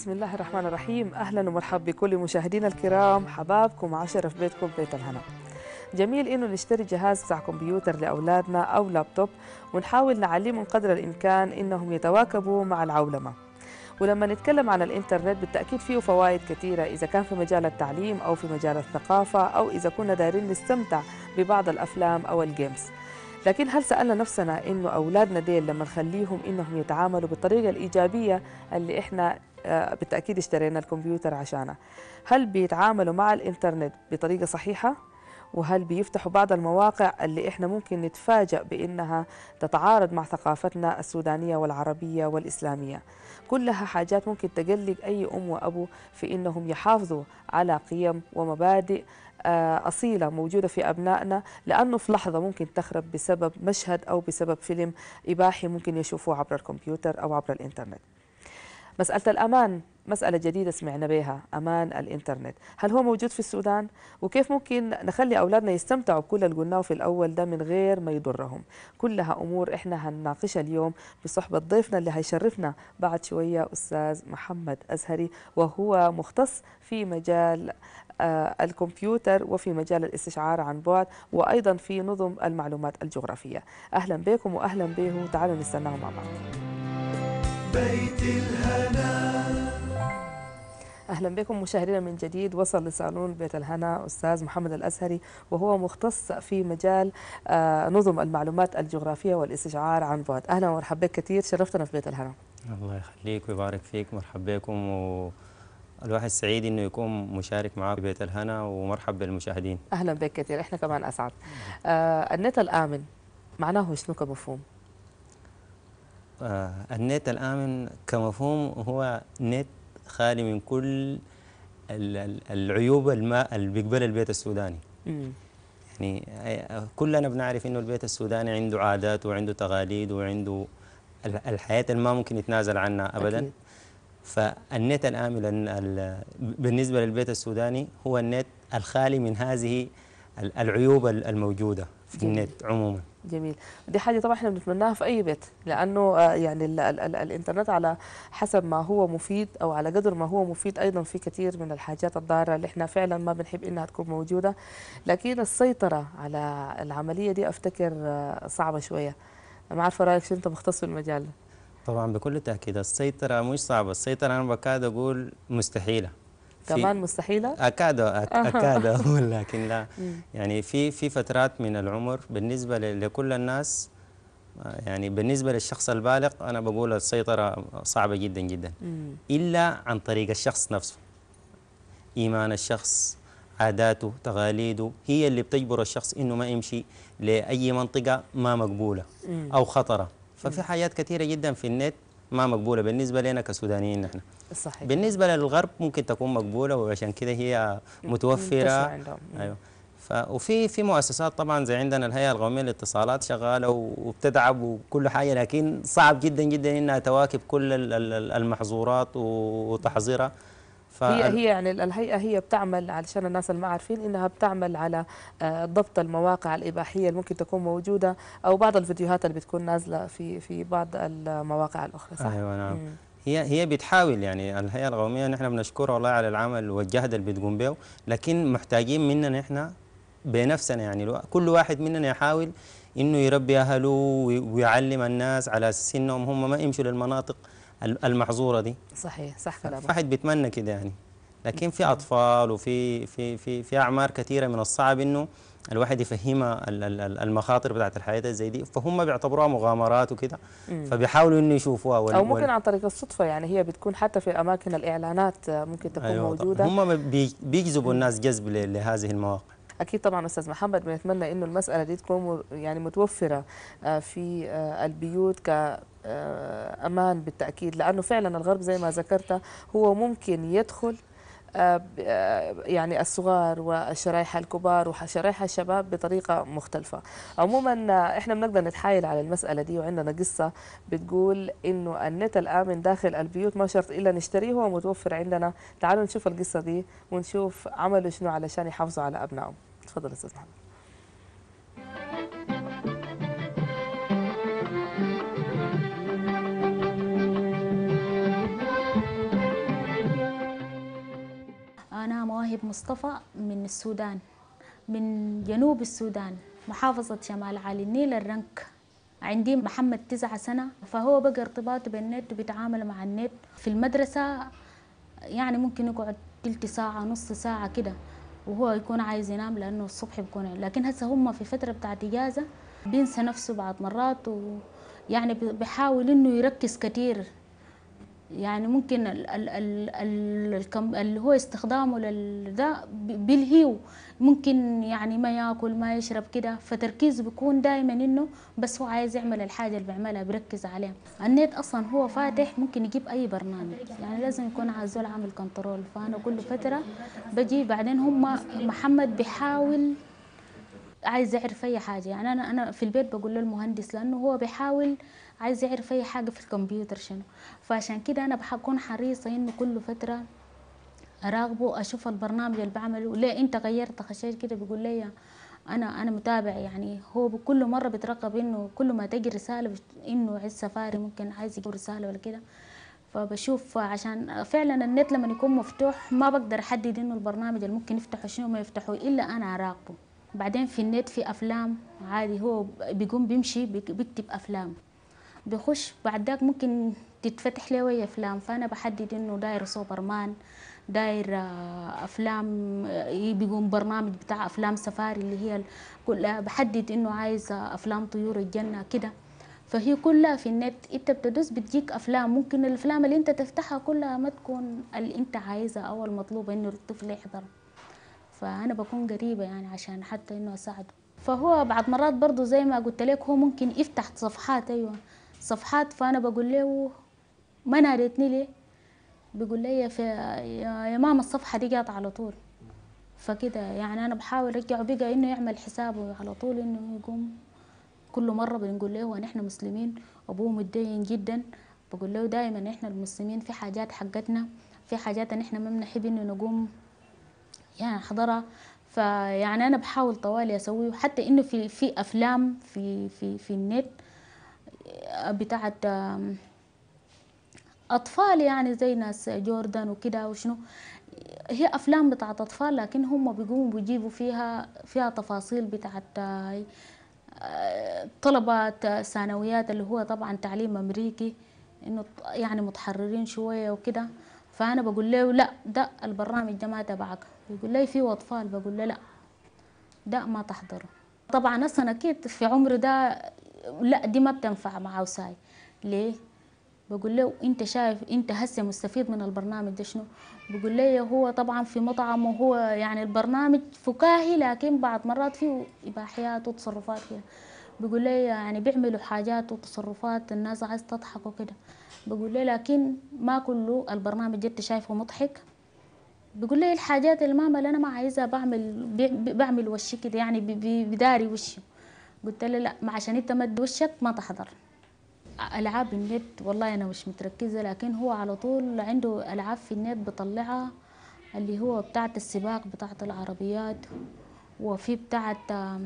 بسم الله الرحمن الرحيم أهلا ومرحبا بكل مشاهدينا الكرام حبابكم عشرة في بيتكم بيت الهنا جميل إنه نشتري جهاز بتاع كمبيوتر لأولادنا أو لابتوب ونحاول نعلمهم قدر الإمكان إنهم يتواكبوا مع العولمة ولما نتكلم عن الإنترنت بالتأكيد فيه فوائد كثيرة إذا كان في مجال التعليم أو في مجال الثقافة أو إذا كنا دايرين نستمتع ببعض الأفلام أو الجيمز لكن هل سألنا نفسنا إنه أولادنا ديل لما نخليهم إنهم يتعاملوا بالطريقة الإيجابية اللي إحنا آه، بالتأكيد اشترينا الكمبيوتر عشانه هل بيتعاملوا مع الإنترنت بطريقة صحيحة؟ وهل بيفتحوا بعض المواقع اللي إحنا ممكن نتفاجأ بإنها تتعارض مع ثقافتنا السودانية والعربية والإسلامية كلها حاجات ممكن تقلق أي أم وأبو في إنهم يحافظوا على قيم ومبادئ آه، أصيلة موجودة في أبنائنا لأنه في لحظة ممكن تخرب بسبب مشهد أو بسبب فيلم إباحي ممكن يشوفوه عبر الكمبيوتر أو عبر الإنترنت مسألة الأمان مسألة جديدة سمعنا بها أمان الإنترنت هل هو موجود في السودان؟ وكيف ممكن نخلي أولادنا يستمتعوا بكل اللي قلناه في الأول ده من غير ما يضرهم كلها أمور إحنا هنناقشها اليوم بصحبة ضيفنا اللي هيشرفنا بعد شوية أستاذ محمد أزهري وهو مختص في مجال آه، الكمبيوتر وفي مجال الاستشعار عن بعد وأيضا في نظم المعلومات الجغرافية أهلا بكم وأهلا به تعالوا نستناهم مع بعض بيت الهنا اهلا بكم مشاهدينا من جديد وصل لصالون بيت الهنا استاذ محمد الازهري وهو مختص في مجال آه، نظم المعلومات الجغرافيه والاستشعار عن بعد اهلا ومرحبا بك كثير شرفتنا في بيت الهنا الله يخليك ويبارك فيك مرحبا بكم و... الواحد سعيد انه يكون مشارك معاك في بيت الهنا ومرحب بالمشاهدين اهلا بك كثير احنا كمان اسعد آه النت الامن معناه شنو كمفهوم؟ آه، النت الآمن كمفهوم هو نت خالي من كل العيوب اللي بيقبلها البيت السوداني مم. يعني آه، كلنا بنعرف انه البيت السوداني عنده عادات وعنده تقاليد وعنده الحياه اللي ما ممكن يتنازل عنها ابدا أكيد. فالنت الامن بالنسبه للبيت السوداني هو النت الخالي من هذه العيوب الموجوده في النت عموما جميل دي حاجة طبعا احنا بنتمناها في أي بيت لأنه آه، يعني الـ الـ الـ الإنترنت على حسب ما هو مفيد أو على قدر ما هو مفيد أيضا في كثير من الحاجات الضارة اللي احنا فعلا ما بنحب إنها تكون موجودة لكن السيطرة على العملية دي أفتكر آه، صعبة شوية ما عارفة رأيك شو أنت مختص في المجال طبعا بكل تأكيد السيطرة مش صعبة السيطرة أنا بكاد أقول مستحيلة كمان مستحيله اكاد اكاد اقول لكن لا يعني في في فترات من العمر بالنسبه لكل الناس آه، يعني بالنسبه للشخص البالغ انا بقول السيطره صعبه جدا جدا الا عن طريق الشخص نفسه ايمان الشخص عاداته تقاليده هي اللي بتجبر الشخص انه ما يمشي لاي منطقه ما مقبوله او خطره ففي حاجات كثيره جدا في النت ما مقبوله بالنسبه لنا كسودانيين نحن صحيح بالنسبه للغرب ممكن تكون مقبوله وعشان كده هي متوفره عندهم. ايوه ف... وفي في مؤسسات طبعا زي عندنا الهيئه القوميه للاتصالات شغاله وبتتعب وكل حاجه لكن صعب جدا جدا انها تواكب كل المحظورات وتحظيرها هي هي يعني الهيئه هي بتعمل علشان الناس اللي ما عارفين انها بتعمل على آه، ضبط المواقع الاباحيه اللي ممكن تكون موجوده او بعض الفيديوهات اللي بتكون نازله في في بعض المواقع الاخرى صح؟ ايوه نعم هي هي بتحاول يعني الهيئه القوميه نحن بنشكرها والله على العمل والجهد اللي بتقوم به لكن محتاجين مننا احنا بنفسنا يعني كل واحد مننا يحاول انه يربي اهله ويعلم الناس على اساس انهم هم ما يمشوا للمناطق المحظوره دي صحيح صح كلامك واحد بيتمنى كده يعني لكن في نعم. اطفال وفي في في في اعمار كثيره من الصعب انه الواحد يفهمها المخاطر بتاعت الحياة زي دي فهم بيعتبروها مغامرات وكده فبيحاولوا انه يشوفوها او ممكن عن طريق الصدفه يعني هي بتكون حتى في اماكن الاعلانات ممكن تكون أيوة موجوده هم بيجذبوا الناس جذب لهذه المواقع اكيد طبعا استاذ محمد بنتمنى انه المساله دي تكون يعني متوفره آه، في آه، البيوت ك آه، امان بالتاكيد لانه فعلا الغرب زي ما ذكرت هو ممكن يدخل آه، آه، يعني الصغار والشرايح الكبار وشرايح الشباب بطريقة مختلفة عموما آه، احنا بنقدر نتحايل على المسألة دي وعندنا قصة بتقول انه النت الآمن داخل البيوت ما شرط إلا نشتريه هو متوفر عندنا تعالوا نشوف القصة دي ونشوف عملوا شنو علشان يحافظوا على أبنائهم تفضل استاذ محمد أنا مواهب مصطفى من السودان من جنوب السودان محافظة شمال علي النيل الرنك عندي محمد تسعة سنة فهو بقى ارتباطه بالنت وبيتعامل مع النت في المدرسة يعني ممكن يقعد تلت ساعة نص ساعة كده وهو يكون عايز ينام لأنه الصبح بيكون لكن هسه هم في فترة بتاعت إجازة بينسى نفسه بعض مرات ويعني بيحاول إنه يركز كتير يعني ممكن ال ال ال اللي هو استخدامه للذا بيلهيه ممكن يعني ما ياكل ما يشرب كده فتركيزه بيكون دايما انه بس هو عايز يعمل الحاجه اللي بيعملها بيركز عليها النت اصلا هو فاتح ممكن يجيب اي برنامج يعني لازم يكون عزول عامل كنترول فانا كل فتره بجي بعدين هم محمد بيحاول عايز يعرف اي حاجه يعني انا انا في البيت بقول له المهندس لانه هو بيحاول عايز يعرف اي حاجه في الكمبيوتر شنو فعشان كده انا بكون حريصه انه كل فتره اراقبه اشوف البرنامج اللي بعمله ليه انت غيرت خشيت كده بيقول لي انا انا متابع يعني هو كل مره بترقب انه كل ما تجي رساله انه عز سفاري ممكن عايز يجيب رساله ولا كده فبشوف عشان فعلا النت لما يكون مفتوح ما بقدر احدد انه البرنامج اللي ممكن يفتحه شنو ما يفتحه الا انا اراقبه بعدين في النت في افلام عادي هو بيقوم بيمشي بيكتب افلام بيخش بعد ذاك ممكن تتفتح له اي افلام فانا بحدد انه داير سوبرمان داير آه، افلام آه، إيه بيقوم برنامج بتاع افلام سفاري اللي هي كلها آه، بحدد انه عايزه افلام طيور الجنه كده فهي كلها في النت انت بتدوس بتجيك افلام ممكن الافلام اللي انت تفتحها كلها ما تكون اللي انت عايزها او المطلوب انه الطفل يحضر فانا بكون قريبه يعني عشان حتى انه اساعده فهو بعض مرات برضه زي ما قلت لك هو ممكن يفتح صفحات ايوه صفحات فانا بقول له ما ناريتني ليه بيقول لي في يا ماما الصفحه دي قاطعه على طول فكده يعني انا بحاول ارجعه بقى انه يعمل حسابه على طول انه يقوم كل مره بنقول له نحن مسلمين ابوه متدين جدا بقول له دائما احنا المسلمين في حاجات حقتنا في حاجات ان احنا ما بنحب انه نقوم يعني حضرها فيعني انا بحاول طوالي اسويه حتى انه في في افلام في في في النت بتاعت أطفال يعني زي ناس جوردن وكده وشنو هي أفلام بتاعت أطفال لكن هم بيقوموا بيجيبوا فيها فيها تفاصيل بتاعت آه، طلبات آه، ثانويات اللي هو طبعا تعليم أمريكي إنه يعني متحررين شوية وكده فأنا بقول له لا ده البرنامج ده ما تبعك يقول لي فيه أطفال بقول له لا ده ما تحضره طبعا أصلا أكيد في عمر ده لا دي ما بتنفع مع وساي ليه بقول له انت شايف انت هسه مستفيد من البرنامج ده شنو بقول لي إيه، هو طبعا في مطعم وهو يعني البرنامج فكاهي لكن بعض مرات فيه اباحيات وتصرفات كده بقول لي إيه، يعني بيعملوا حاجات وتصرفات الناس عايز تضحك وكده بقول لي لكن ما كله البرنامج انت شايفه مضحك بقول لي إيه، الحاجات اللي ماما انا ما عايزها بعمل بعمل وشي كده يعني بداري وشي قلت له لا ما عشان انت مد وشك ما تحضر العاب النت والله انا مش متركزه لكن هو على طول عنده العاب في النت بطلعها اللي هو بتاعه السباق بتاعه العربيات وفي بتاعه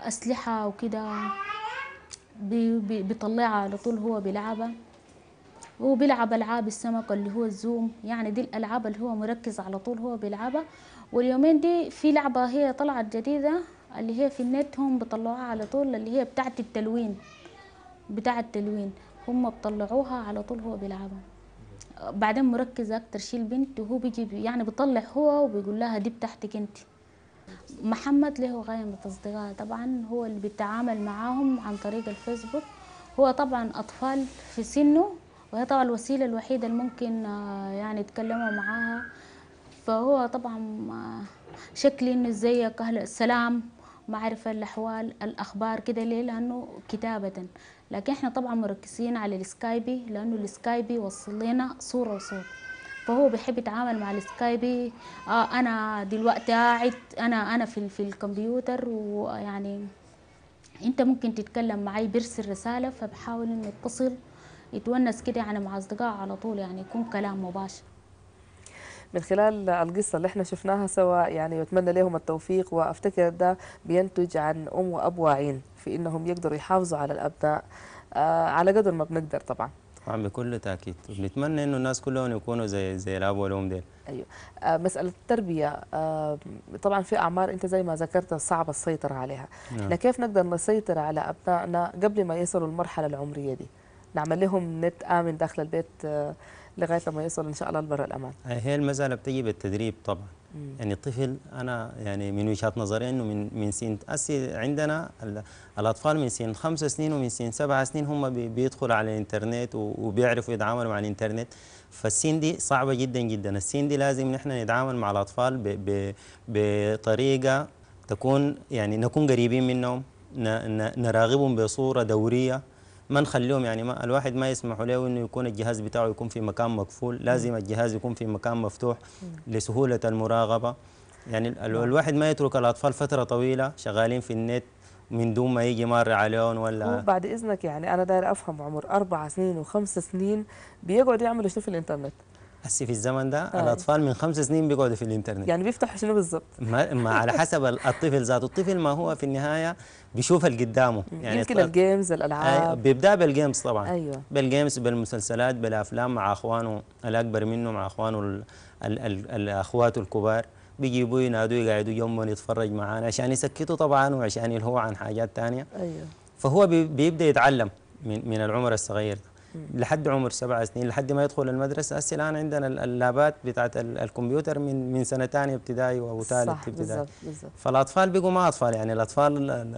اسلحه وكده بيطلعها على طول هو بيلعبها هو بيلعب العاب السمك اللي هو الزوم يعني دي الالعاب اللي هو مركز على طول هو بيلعبها واليومين دي في لعبه هي طلعت جديده اللي هي في النت هم بطلعوها على طول اللي هي بتاعة التلوين بتاعة التلوين هم بطلعوها على طول هو بيلعبها بعدين مركز اكتر شيء البنت وهو بيجي يعني بيطلع هو وبيقول لها دي بتاعتك انت محمد له غاية من أصدقاء طبعا هو اللي بيتعامل معاهم عن طريق الفيسبوك هو طبعا أطفال في سنه وهي طبعا الوسيلة الوحيدة اللي ممكن آه، يعني يتكلموا معاها فهو طبعا آه، شكلي إنه زيك أهلا السلام معرفة الأحوال الأخبار كده ليه لأنه كتابة لكن احنا طبعا مركزين على السكايبي لأنه السكايبي وصل لنا صورة وصوت فهو بيحب يتعامل مع السكايبي آه أنا دلوقتي قاعد أنا أنا في, في الكمبيوتر ويعني أنت ممكن تتكلم معي بيرسل رسالة فبحاول إنه يتصل يتونس كده يعني مع أصدقائه على طول يعني يكون كلام مباشر من خلال القصة اللي احنا شفناها سوا يعني يتمنى لهم التوفيق وأفتكر ده بينتج عن أم وأب واعين في إنهم يقدروا يحافظوا على الأبناء آه على قدر ما بنقدر طبعا طبعا بكل تاكيد بنتمنى انه الناس كلهم يكونوا زي زي الاب والام ديل ايوه آه مساله التربيه آه طبعا في اعمار انت زي ما ذكرت صعب السيطره عليها نعم. كيف نقدر نسيطر على ابنائنا قبل ما يصلوا المرحله العمريه دي نعمل لهم نت امن داخل البيت آه لغايه لما يوصل ان شاء الله لبر الامان هي المساله بتجي بالتدريب طبعا مم. يعني الطفل انا يعني من وجهه نظري انه من من سن عندنا الاطفال من سن خمس سنين ومن سن سبع سنين هم بيدخلوا على الانترنت وبيعرفوا يتعاملوا مع الانترنت فالسن دي صعبه جدا جدا السن دي لازم نحن نتعامل مع الاطفال بـ بـ بطريقه تكون يعني نكون قريبين منهم نراغبهم بصوره دوريه ما نخليهم يعني ما الواحد ما يسمحوا له انه يكون الجهاز بتاعه يكون في مكان مقفول لازم الجهاز يكون في مكان مفتوح لسهوله المراقبه يعني نعم. الواحد ما يترك الاطفال فتره طويله شغالين في النت من دون ما يجي مار عليهم ولا بعد اذنك يعني انا داير افهم عمر اربع سنين وخمس سنين بيقعدوا يعملوا شيء في الانترنت هسه في الزمن ده آه. الاطفال من خمس سنين بيقعدوا في الانترنت يعني بيفتحوا شنو بالضبط؟ ما, ما على حسب الطفل ذاته الطفل ما هو في النهايه بيشوف اللي قدامه يعني يمكن الجيمز الالعاب آه بيبدا بالجيمز طبعا ايوه بالجيمز بالمسلسلات بالافلام مع اخوانه الاكبر منه مع اخوانه ال ال ال الاخوات الكبار بيجيبوا ينادوا يقعدوا يمه يتفرج معانا عشان يسكتوا طبعا وعشان يلهوا عن حاجات ثانيه ايوه فهو بيبدا يتعلم من من العمر الصغير ده لحد عمر سبع سنين لحد ما يدخل المدرسه هسه الان عندنا اللابات بتاعت الكمبيوتر من من سنه ثانيه ابتدائي او ثالث ابتدائي بالزبط بالزبط. فالاطفال بقوا ما اطفال يعني الاطفال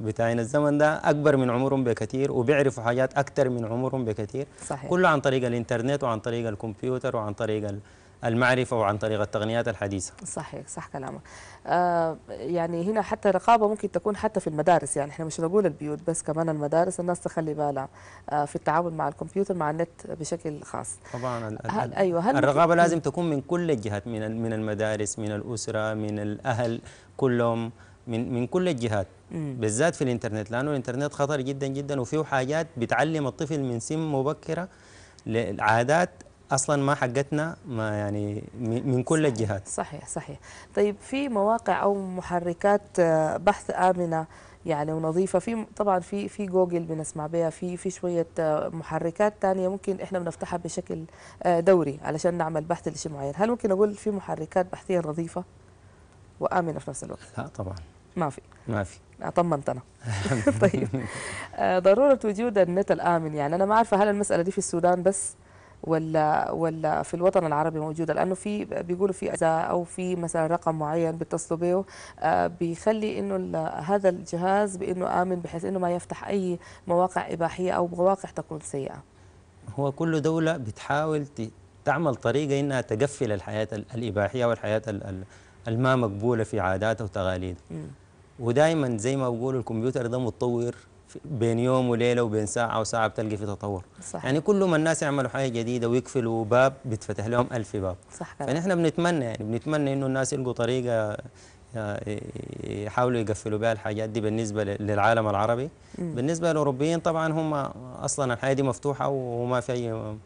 بتاعين الزمن ده اكبر من عمرهم بكثير وبيعرفوا حاجات اكثر من عمرهم بكثير صحيح. كله عن طريق الانترنت وعن طريق الكمبيوتر وعن طريق المعرفة وعن طريق التقنيات الحديثة صحيح صح كلامك آه يعني هنا حتى رقابة ممكن تكون حتى في المدارس يعني احنا مش نقول البيوت بس كمان المدارس الناس تخلي بالها آه في التعامل مع الكمبيوتر مع النت بشكل خاص طبعا هل أيوة هل الرقابة لازم تكون من كل الجهات من من المدارس من الأسرة من الأهل كلهم من من كل الجهات بالذات في الانترنت لانه الانترنت خطر جدا جدا وفيه حاجات بتعلم الطفل من سن مبكره لعادات اصلا ما حقتنا ما يعني من كل صحيح الجهات صحيح صحيح طيب في مواقع او محركات آه، بحث امنه يعني ونظيفه في طبعا في في جوجل بنسمع بها في في شويه آه، محركات ثانيه ممكن احنا بنفتحها بشكل آه، دوري علشان نعمل بحث لشيء معين هل ممكن اقول في محركات بحثيه نظيفه وامنه في نفس الوقت لا طبعا ما في ما في طمنت انا طيب ضروره وجود النت الامن يعني انا ما عارفه هل المساله دي في السودان بس ولا ولا في الوطن العربي موجوده لانه في بيقولوا في اذا او في مثلا رقم معين بيتصلوا به آه، بيخلي انه هذا الجهاز بانه امن بحيث انه ما يفتح اي مواقع اباحيه او مواقع تكون سيئه. هو كل دوله بتحاول تعمل طريقه انها تقفل الحياه الاباحيه والحياه الما مقبوله في عاداتها وتقاليدها. ودائما زي ما بقول الكمبيوتر ده متطور بين يوم وليله وبين ساعه وساعه بتلقى في تطور صح. يعني كل ما الناس يعملوا حاجه جديده ويقفلوا باب بيتفتح لهم ألف باب صح فنحن بنتمنى يعني بنتمنى انه الناس يلقوا طريقه آه، يحاولوا يقفلوا بها الحاجات دي بالنسبه للعالم العربي م. بالنسبه للاوروبيين طبعا هم اصلا الحياه دي مفتوحه وما في اي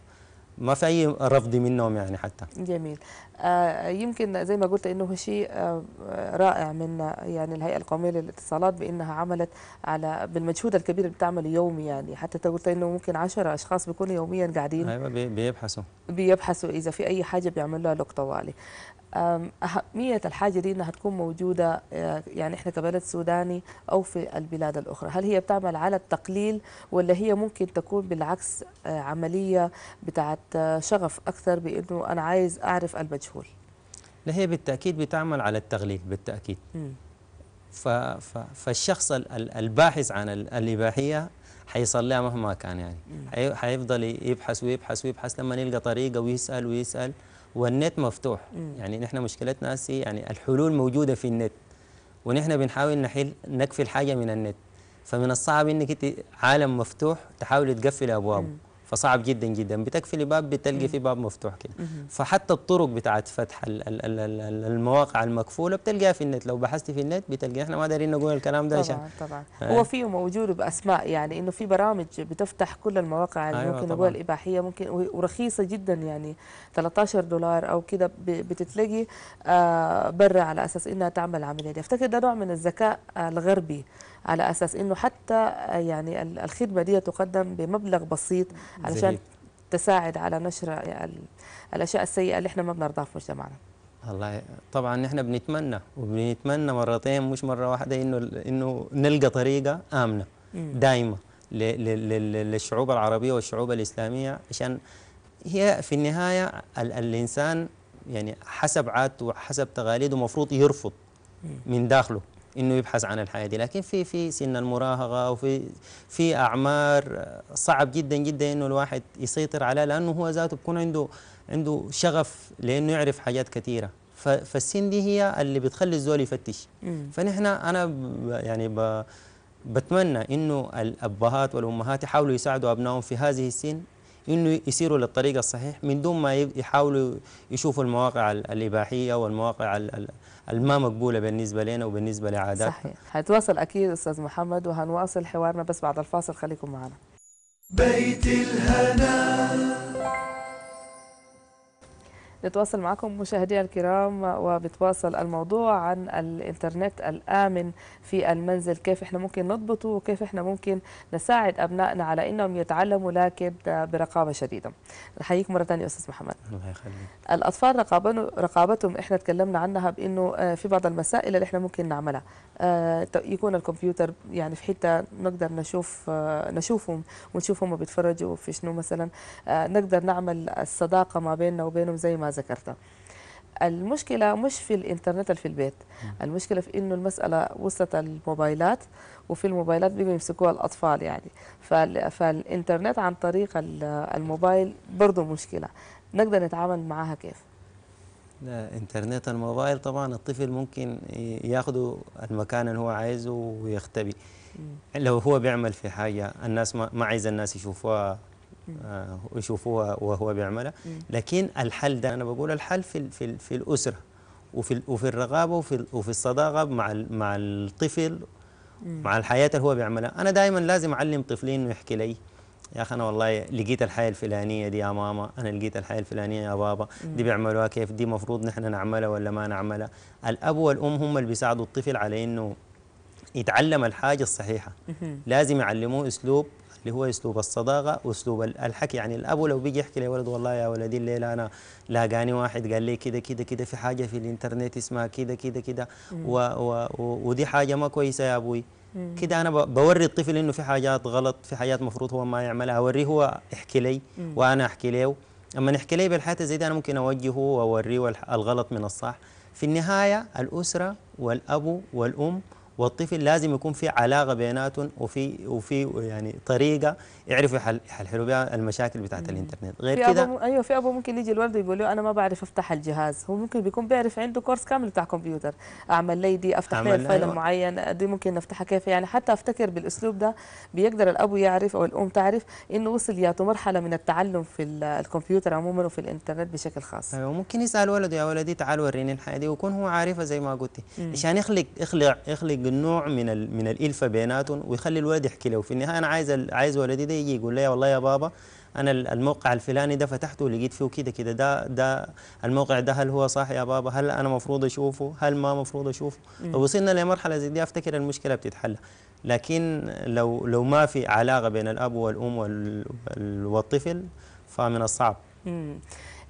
ما في اي رفض منهم يعني حتى جميل آه، يمكن زي ما قلت انه شيء آه، آه، رائع من يعني الهيئه القوميه للاتصالات بانها عملت على بالمجهود الكبير اللي بتعمله يومي يعني حتى انت قلت انه ممكن 10 اشخاص بيكونوا يوميا قاعدين ايوه بيبحثوا بيبحثوا اذا في اي حاجه بيعملوها لوك طوالي أهمية الحاجة دي إنها تكون موجودة يعني إحنا كبلد سوداني أو في البلاد الأخرى هل هي بتعمل على التقليل ولا هي ممكن تكون بالعكس عملية بتاعت شغف أكثر بإنه أنا عايز أعرف المجهود طول لا هي بالتأكيد بتعمل على التغليل بالتأكيد ف ف فالشخص الباحث عن الإباحية حيصل لها مهما كان يعني حيفضل يبحث ويبحث ويبحث لما يلقى طريقة ويسأل ويسأل والنت مفتوح مم. يعني نحن مشكلتنا هسه يعني الحلول موجودة في النت ونحن بنحاول نحل نكفي الحاجة من النت فمن الصعب انك عالم مفتوح تحاول تقفل ابوابه فصعب جدا جدا بتقفلي باب بتلقي في باب مفتوح كده فحتى الطرق بتاعت فتح المواقع المكفوله بتلقاها في النت لو بحثتي في النت بتلقي احنا ما دارين نقول الكلام ده طبعا طبعا آه. هو فيه موجود باسماء يعني انه في برامج بتفتح كل المواقع اللي أيوة ممكن نقول الاباحيه ممكن ورخيصه جدا يعني 13 دولار او كده بتتلقي آه برا على اساس انها تعمل العمليه دي افتكر ده نوع من الذكاء الغربي على اساس انه حتى آه، يعني الخدمه دي تقدم بمبلغ بسيط علشان تساعد على نشر الاشياء السيئه اللي احنا ما بنرضاها في مجتمعنا الله طبعا احنا بنتمنى وبنتمنى مرتين مش مره واحده انه انه نلقى طريقه امنه دائمه للشعوب العربيه والشعوب الاسلاميه عشان هي في النهايه ال الانسان يعني حسب عادته وحسب تقاليده المفروض يرفض من داخله انه يبحث عن الحياه دي لكن في في سن المراهقه وفي في اعمار صعب جدا جدا انه الواحد يسيطر عليها لانه هو ذاته بيكون عنده عنده شغف لانه يعرف حاجات كثيره فالسن دي هي اللي بتخلي الزول يفتش فنحن انا يعني بتمنى انه الابهات والامهات يحاولوا يساعدوا ابنائهم في هذه السن انه يسيروا للطريق الصحيح من دون ما يحاولوا يشوفوا المواقع الاباحيه والمواقع الما مقبوله بالنسبه لنا وبالنسبه لعاداتنا صحيح هنتواصل اكيد استاذ محمد وهنواصل حوارنا بس بعد الفاصل خليكم معنا بيت الهنا نتواصل معكم مشاهدينا الكرام وبتواصل الموضوع عن الانترنت الامن في المنزل كيف احنا ممكن نضبطه وكيف احنا ممكن نساعد ابنائنا على انهم يتعلموا لكن برقابه شديده نحييك مره ثانيه استاذ محمد الله يخليك الاطفال رقابتهم احنا تكلمنا عنها بانه آه، في بعض المسائل اللي احنا ممكن نعملها آه، يكون الكمبيوتر يعني في حته نقدر نشوف آه، نشوفهم ونشوف هم بيتفرجوا في شنو مثلا نقدر نعمل الصداقه ما بيننا وبينهم زي ما ذكرتها المشكلة مش في الإنترنت اللي في البيت المشكلة في إنه المسألة وصلت الموبايلات وفي الموبايلات بيجوا يمسكوها الأطفال يعني فالإنترنت عن طريق الموبايل برضه مشكلة نقدر نتعامل معاها كيف؟ لا انترنت الموبايل طبعا الطفل ممكن ياخده المكان اللي هو عايزه ويختبي لو هو بيعمل في حاجة الناس ما, ما عايز الناس يشوفوها ويشوفوها آه، وهو بيعملها لكن الحل ده انا بقول الحل في في, في الاسره وفي وفي الرغابه وفي وفي الصداقه مع مع الطفل مع الحياه اللي هو بيعملها انا دائما لازم اعلم طفلين انه يحكي لي يا اخي انا والله لقيت الحياه الفلانيه دي يا ماما انا لقيت الحياه الفلانيه يا بابا دي بيعملوها كيف دي مفروض نحن نعملها ولا ما نعملها الاب والام هم اللي بيساعدوا الطفل على انه يتعلم الحاجه الصحيحه لازم يعلموه اسلوب اللي هو اسلوب الصداقه واسلوب الحكي يعني الاب لو بيجي يحكي لولده والله يا ولدي الليله انا لاقاني واحد قال لي كده كده كده في حاجه في الانترنت اسمها كده كده كده ودي حاجه ما كويسه يا ابوي كده انا بوري الطفل انه في حاجات غلط في حاجات مفروض هو ما يعملها اوريه هو احكي لي وانا احكي له اما نحكي لي بالحياه زي دي انا ممكن اوجهه واوريه الغلط من الصح في النهايه الاسره والاب والام والطفل لازم يكون في علاقه بيناتهم وفي وفي يعني طريقه يعرفوا يحلوا بها المشاكل بتاعه الانترنت غير كده ايوه في ابو ممكن يجي الولد يقول له انا ما بعرف افتح الجهاز هو ممكن بيكون بيعرف عنده كورس كامل بتاع كمبيوتر اعمل لي دي افتح لي فايل أيوة. معين دي ممكن نفتحها كيف يعني حتى افتكر بالاسلوب ده بيقدر الابو يعرف او الام تعرف انه وصل ياته مرحله من التعلم في الكمبيوتر عموما وفي الانترنت بشكل خاص ايوه ممكن يسال ولده يا ولدي تعال وريني الحياه دي ويكون هو عارفها زي ما قلتي عشان يخلق يخلق يخلق النوع من من الالفه بيناتهم ويخلي الولد يحكي له في النهايه انا عايز عايز ولدي ده يجي يقول لي والله يا بابا انا الموقع الفلاني ده فتحته ولقيت فيه كده كده ده ده الموقع ده هل هو صح يا بابا هل انا مفروض اشوفه هل ما مفروض اشوفه لو وصلنا لمرحله زي دي افتكر المشكله بتتحل لكن لو لو ما في علاقه بين الاب والام والطفل فمن الصعب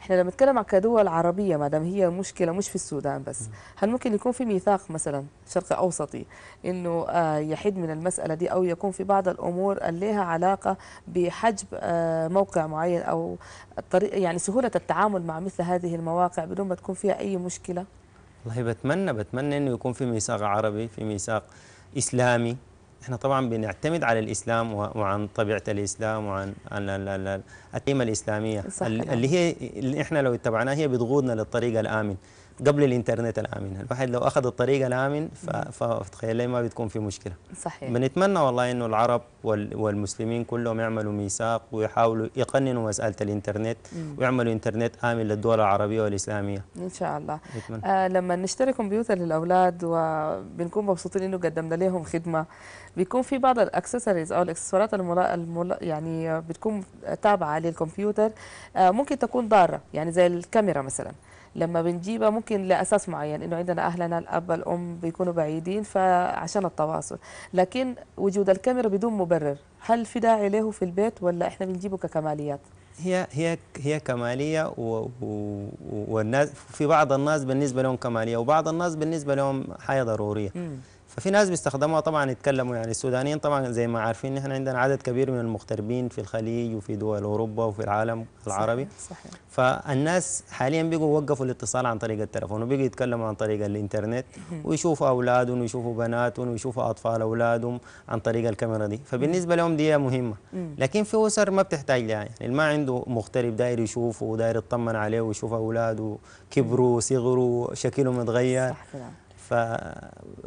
احنا لما نتكلم كدول عربيه مادام هي مشكله مش في السودان بس هل ممكن يكون في ميثاق مثلا شرق اوسطي انه آه، يحد من المساله دي او يكون في بعض الامور اللي لها علاقه بحجب آه، موقع معين او الطريق يعني سهوله التعامل مع مثل هذه المواقع بدون ما تكون فيها اي مشكله والله بتمنى بتمنى انه يكون في ميثاق عربي في ميثاق اسلامي احنا طبعا بنعتمد على الاسلام وعن طبيعه الاسلام وعن القيمه الاسلاميه صح نعم. اللي هي اللي احنا لو اتبعناها هي بتقودنا للطريق الامن قبل الانترنت الامن الواحد لو اخذ الطريق الامن فتخيل ما بتكون في مشكله صحيح بنتمنى والله انه العرب والمسلمين كلهم يعملوا ميثاق ويحاولوا يقننوا مساله الانترنت مم. ويعملوا انترنت امن للدول العربيه والاسلاميه ان شاء الله آه لما نشتري كمبيوتر للاولاد وبنكون مبسوطين انه قدمنا لهم خدمه بيكون في بعض الاكسسوارز او الاكسسوارات الملا... الملا... يعني بتكون تابعه للكمبيوتر آه ممكن تكون ضاره يعني زي الكاميرا مثلا لما بنجيبها ممكن لاساس معين انه عندنا اهلنا الاب الام بيكونوا بعيدين فعشان التواصل لكن وجود الكاميرا بدون مبرر هل في داعي له في البيت ولا احنا بنجيبه ككماليات هي هي هي كماليه و و والناس في بعض الناس بالنسبه لهم كماليه وبعض الناس بالنسبه لهم حاجه ضروريه مم. ففي ناس بيستخدموها طبعا يتكلموا يعني السودانيين طبعا زي ما عارفين نحن عندنا عدد كبير من المغتربين في الخليج وفي دول اوروبا وفي العالم العربي صحيح, صحيح. فالناس حاليا بيجوا وقفوا الاتصال عن طريق التلفون وبيجوا يتكلموا عن طريق الانترنت ويشوفوا اولادهم ويشوفوا بناتهم ويشوفوا اطفال اولادهم عن طريق الكاميرا دي فبالنسبه لهم دي مهمه لكن في اسر ما بتحتاج لها يعني اللي ما عنده مغترب داير يشوفه وداير يطمن عليه ويشوف اولاده كبروا صغروا شكلهم متغير صح كده.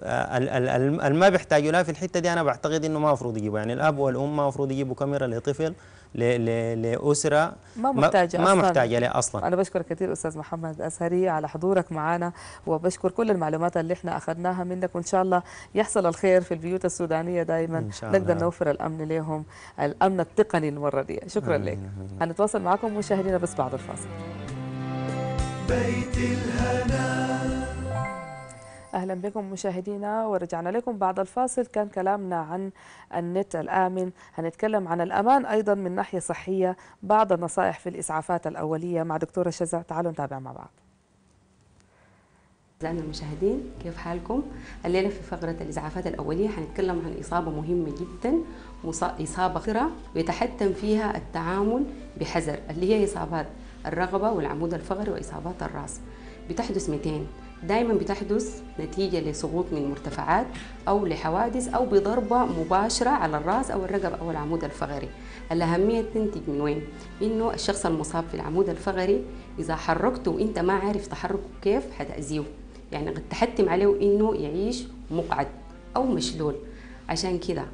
فالما بيحتاجوا لها في الحته دي انا بعتقد انه ما المفروض يجيبوا يعني الاب والام ما المفروض يجيبوا كاميرا لطفل لاسره ما محتاجه ما محتاجه لها اصلا انا بشكر كثير استاذ محمد اسهري على حضورك معنا وبشكر كل المعلومات اللي احنا اخذناها منك وان شاء الله يحصل الخير في البيوت السودانيه دائما نقدر نوفر الامن لهم الامن التقني المره دي شكرا لك هنتواصل معكم مشاهدينا بس بعد الفاصل بيت الهنا أهلا بكم مشاهدينا ورجعنا لكم بعد الفاصل كان كلامنا عن النت الآمن هنتكلم عن الأمان أيضا من ناحية صحية بعض النصائح في الإسعافات الأولية مع دكتورة شذا تعالوا نتابع مع بعض أعزائنا المشاهدين كيف حالكم؟ الليلة في فقرة الإسعافات الأولية هنتكلم عن إصابة مهمة جدا إصابة خطرة ويتحتم فيها التعامل بحذر اللي هي إصابات الرغبة والعمود الفقري وإصابات الرأس بتحدث 200 دائما بتحدث نتيجة لسقوط من مرتفعات أو لحوادث أو بضربة مباشرة على الرأس أو الرقبة أو العمود الفقري الأهمية تنتج من وين؟ إنه الشخص المصاب في العمود الفقري إذا حركته وإنت ما عارف تحركه كيف حتأذيه يعني قد تحتم عليه إنه يعيش مقعد أو مشلول عشان كده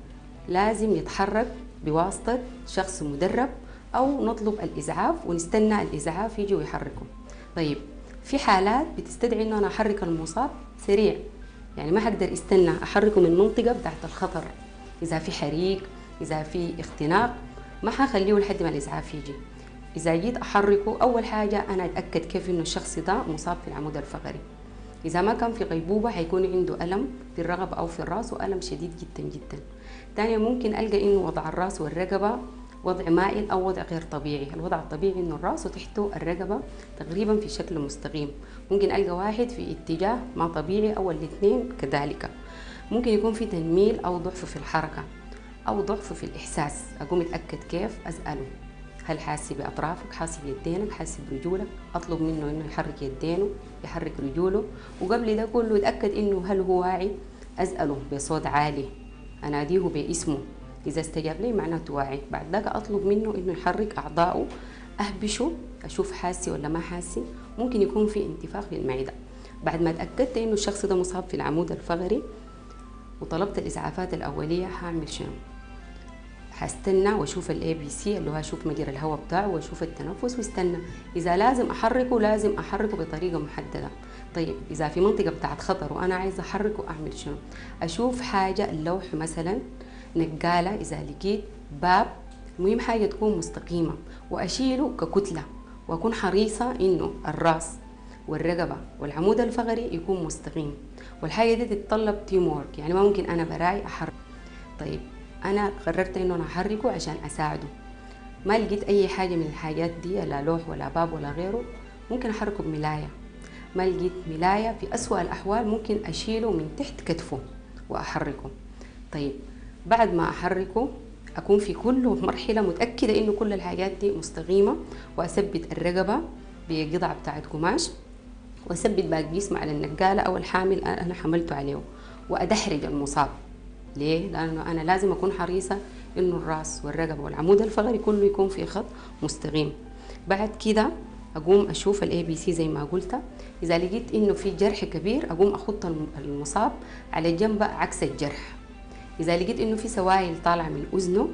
لازم يتحرك بواسطة شخص مدرب أو نطلب الإسعاف ونستنى الإسعاف يجي ويحركه طيب في حالات بتستدعي انه انا احرك المصاب سريع يعني ما هقدر استنى احركه من المنطقه بتاعت الخطر اذا في حريق اذا في اختناق ما حخليه لحد ما الاسعاف يجي اذا جيت احركه اول حاجه انا اتاكد كيف انه الشخص ده مصاب في العمود الفقري اذا ما كان في غيبوبه حيكون عنده الم في الرقبه او في الراس والم شديد جدا جدا ثانيا ممكن القى انه وضع الراس والرقبه وضع مائل أو وضع غير طبيعي الوضع الطبيعي إنه الرأس وتحته الرقبة تقريبا في شكل مستقيم ممكن ألقى واحد في اتجاه ما طبيعي أو الاثنين كذلك ممكن يكون في تنميل أو ضعف في الحركة أو ضعف في الإحساس أقوم أتأكد كيف أسأله هل حاسس بأطرافك حاسس بيدينك حاسس برجولك أطلب منه إنه يحرك يدينه يحرك رجوله وقبل ده كله أتأكد إنه هل هو واعي أسأله بصوت عالي أناديه باسمه إذا استجاب لي معناته واعي بعد ذاك أطلب منه إنه يحرك أعضائه أهبشه أشوف حاسي ولا ما حاسي ممكن يكون في انتفاخ في المعدة بعد ما تاكدت إنه الشخص ده مصاب في العمود الفقري وطلبت الإسعافات الأولية هعمل شنو هستنى واشوف الاي بي سي اللي هو اشوف مجرى الهواء بتاعه واشوف التنفس واستنى اذا لازم احركه لازم احركه بطريقه محدده طيب اذا في منطقه بتاعت خطر وانا عايزه احركه اعمل شنو اشوف حاجه اللوح مثلا نقالة إذا لقيت باب المهم حاجة تكون مستقيمة وأشيله ككتلة وأكون حريصة إنه الراس والرقبة والعمود الفقري يكون مستقيم والحاجة دي تتطلب تيم وورك يعني ما ممكن أنا براي أحرك طيب أنا قررت إنه أنا أحركه عشان أساعده ما لقيت أي حاجة من الحاجات دي لا لوح ولا باب ولا غيره ممكن أحركه بملاية ما لقيت ملاية في أسوأ الأحوال ممكن أشيله من تحت كتفه وأحركه طيب بعد ما احركه اكون في كل مرحله متاكده انه كل الحاجات دي مستقيمه واثبت الرقبه بقطعه بتاعه قماش واثبت باقي جسمه على النقاله او الحامل انا حملته عليه وادحرج المصاب ليه؟ لانه انا لازم اكون حريصه انه الراس والرقبه والعمود الفقري كله يكون في خط مستقيم بعد كده اقوم اشوف الاي بي سي زي ما قلت اذا لقيت انه في جرح كبير اقوم احط المصاب على جنب عكس الجرح اذا لقيت انه في سوائل طالعه من اذنه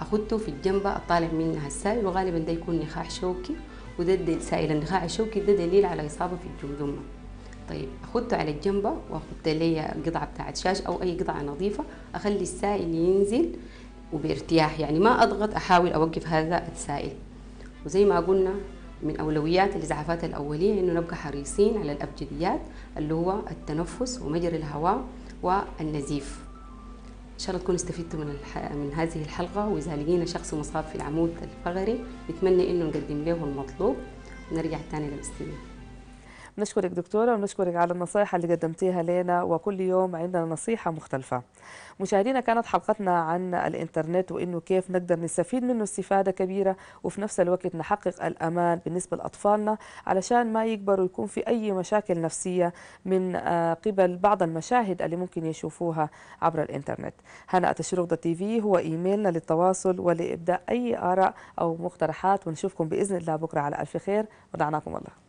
اخدته في الجنبه اطالع منها السائل وغالبا ده يكون نخاع شوكي وده سائل النخاع الشوكي ده دليل على اصابه في الجمجمه طيب اخدته على الجنبه واخدت لي قطعه بتاعت شاش او اي قطعه نظيفه اخلي السائل ينزل وبارتياح يعني ما اضغط احاول اوقف هذا السائل وزي ما قلنا من اولويات الازعافات الاوليه انه نبقى حريصين على الابجديات اللي هو التنفس ومجرى الهواء والنزيف ان شاء الله تكونوا استفدتوا من الح... من هذه الحلقه واذا لقينا شخص مصاب في العمود الفقري نتمنى انه نقدم له المطلوب ونرجع تاني للاستماع نشكرك دكتورة ونشكرك على النصائح اللي قدمتيها لنا وكل يوم عندنا نصيحة مختلفة مشاهدينا كانت حلقتنا عن الإنترنت وإنه كيف نقدر نستفيد منه استفادة كبيرة وفي نفس الوقت نحقق الأمان بالنسبة لأطفالنا علشان ما يكبروا ويكون في أي مشاكل نفسية من آه، قبل بعض المشاهد اللي ممكن يشوفوها عبر الإنترنت هنا أتشرق تي في هو إيميلنا للتواصل ولإبداء أي آراء أو مقترحات ونشوفكم بإذن الله بكرة على ألف خير ودعناكم الله